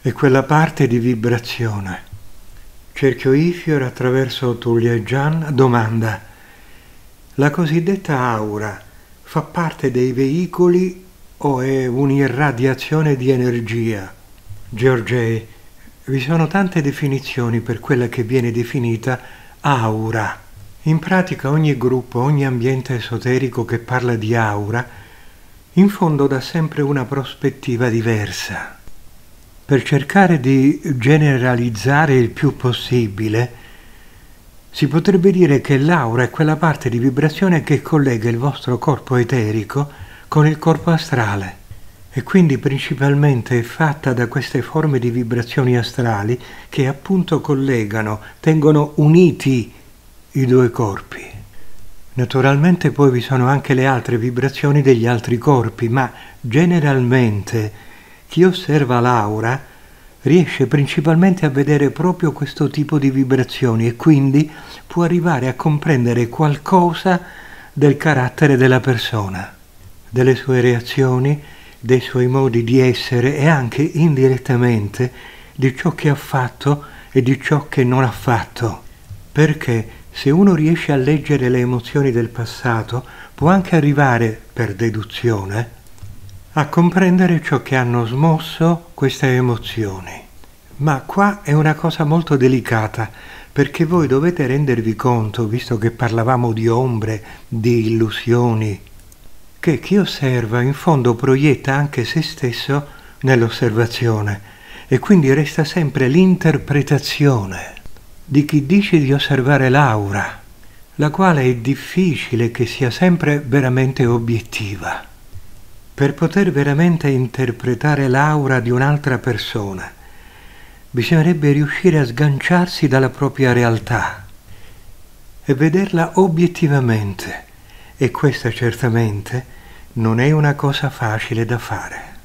e quella parte di vibrazione. Cerchio Ifior attraverso Tullieggian domanda la cosiddetta aura fa parte dei veicoli o è un'irradiazione di energia? Giorgei, vi sono tante definizioni per quella che viene definita aura. In pratica ogni gruppo, ogni ambiente esoterico che parla di aura, in fondo dà sempre una prospettiva diversa per cercare di generalizzare il più possibile, si potrebbe dire che l'aura è quella parte di vibrazione che collega il vostro corpo eterico con il corpo astrale e quindi principalmente è fatta da queste forme di vibrazioni astrali che appunto collegano, tengono uniti i due corpi. Naturalmente poi vi sono anche le altre vibrazioni degli altri corpi, ma generalmente chi osserva l'aura riesce principalmente a vedere proprio questo tipo di vibrazioni e quindi può arrivare a comprendere qualcosa del carattere della persona, delle sue reazioni, dei suoi modi di essere e anche indirettamente di ciò che ha fatto e di ciò che non ha fatto. Perché se uno riesce a leggere le emozioni del passato, può anche arrivare, per deduzione, a comprendere ciò che hanno smosso queste emozioni. Ma qua è una cosa molto delicata, perché voi dovete rendervi conto, visto che parlavamo di ombre, di illusioni, che chi osserva in fondo proietta anche se stesso nell'osservazione e quindi resta sempre l'interpretazione di chi dice di osservare l'aura, la quale è difficile che sia sempre veramente obiettiva per poter veramente interpretare l'aura di un'altra persona, bisognerebbe riuscire a sganciarsi dalla propria realtà e vederla obiettivamente, e questa certamente non è una cosa facile da fare.